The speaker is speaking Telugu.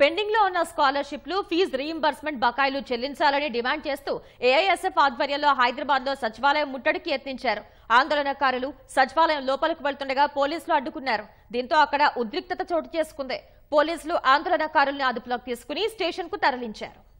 పెండింగ్లో ఉన్న స్కాలర్షిప్లు ఫీజు రీఇంబర్స్మెంట్ బకాయిలు చెల్లించాలని డిమాండ్ చేస్తూ ఏఐఎస్ఎఫ్ ఆధ్వర్యంలో హైదరాబాద్లో సచివాలయం ముట్టడికి యత్నించారు ఆందోళనకారులు సచివాలయం లోపలికి వెళ్తుండగా పోలీసులు అడ్డుకున్నారు దీంతో అక్కడ ఉద్రిక్తత చోటు చేసుకుంది పోలీసులు ఆందోళనకారుల్ని అదుపులోకి తీసుకుని స్టేషన్కు తరలించారు